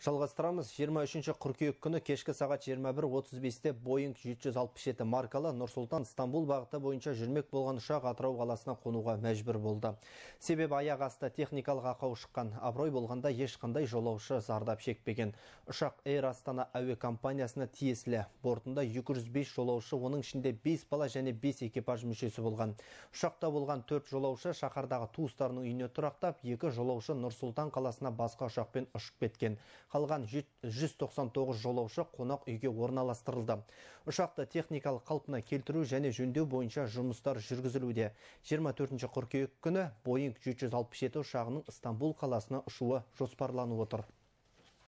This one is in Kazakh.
Жалғастырамыз 23 қыркүйек күні кешкі сағат 21.35-те Boeing 767 маркалы Нұрсултан Стамбул бағыты бойынша жүрмек болған ұшақ Атырау қаласына қонуға мәжбүр болды. Себебі аяқ асты техникалық ақау шыққан, абырой болғанда ешқандай жолаушы зардап шекпеген. Ұшақ Air Астана әуе компаниясына тиесілі. Бортында 205 жолаушы, оның ішінде 5 бала және 5 экипаж мүшесі болған. Ұшақта болған 4 жолаушы шаһардағы туыстарының үйіне тұрақтап, екі жолаушы нұрсұлтан қаласына басқа ұшақпен ұшып кеткен қалған 199 жолаушы қонақ үйге орналастырылды. Ұшақты техникалық қалпына келтіру және жөндеу бойынша жұмыстар жүргізілуде. 24 қыркүйек күні Boeing 367 ұшағының Стамбул қаласына ұшуы жоспарланып отыр.